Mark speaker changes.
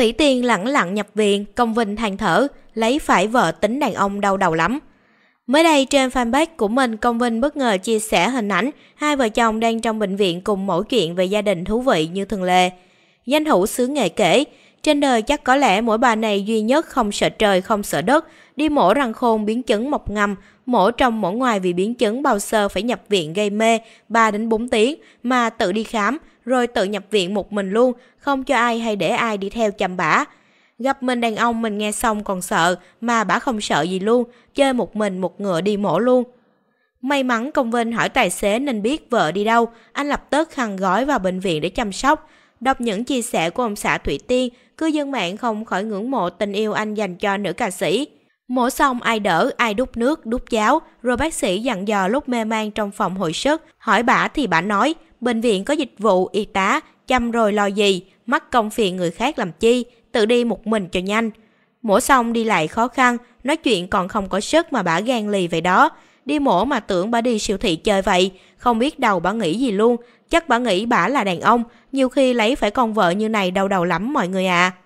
Speaker 1: Thủy Tiên lẳng lặng nhập viện, công vinh than thở, lấy phải vợ tính đàn ông đau đầu lắm. Mới đây trên fanpage của mình, Công Vinh bất ngờ chia sẻ hình ảnh hai vợ chồng đang trong bệnh viện cùng mỗi chuyện về gia đình thú vị như thường lệ. Danh hữu xứ nghệ kể, trên đời chắc có lẽ mỗi bà này duy nhất không sợ trời không sợ đất, đi mổ răng khôn biến chứng mọc ngầm, mổ trong mổ ngoài vì biến chứng bao sơ phải nhập viện gây mê 3 đến 4 tiếng mà tự đi khám, rồi tự nhập viện một mình luôn, không cho ai hay để ai đi theo chăm bả. Gặp mình đàn ông mình nghe xong còn sợ, mà bả không sợ gì luôn, chơi một mình một ngựa đi mổ luôn. May mắn công vinh hỏi tài xế nên biết vợ đi đâu, anh lập tức khăn gói vào bệnh viện để chăm sóc. Đọc những chia sẻ của ông xã Thủy Tiên, cư dân mạng không khỏi ngưỡng mộ tình yêu anh dành cho nữ ca sĩ. Mổ xong ai đỡ, ai đút nước, đút cháo, rồi bác sĩ dặn dò lúc mê man trong phòng hồi sức, hỏi bả thì bả nói, bệnh viện có dịch vụ, y tá, chăm rồi lo gì, mắc công phiền người khác làm chi, tự đi một mình cho nhanh. Mổ xong đi lại khó khăn, nói chuyện còn không có sức mà bả gan lì vậy đó. Đi mổ mà tưởng bả đi siêu thị chơi vậy, không biết đầu bả nghĩ gì luôn. Chắc bả nghĩ bả là đàn ông, nhiều khi lấy phải con vợ như này đau đầu lắm mọi người à.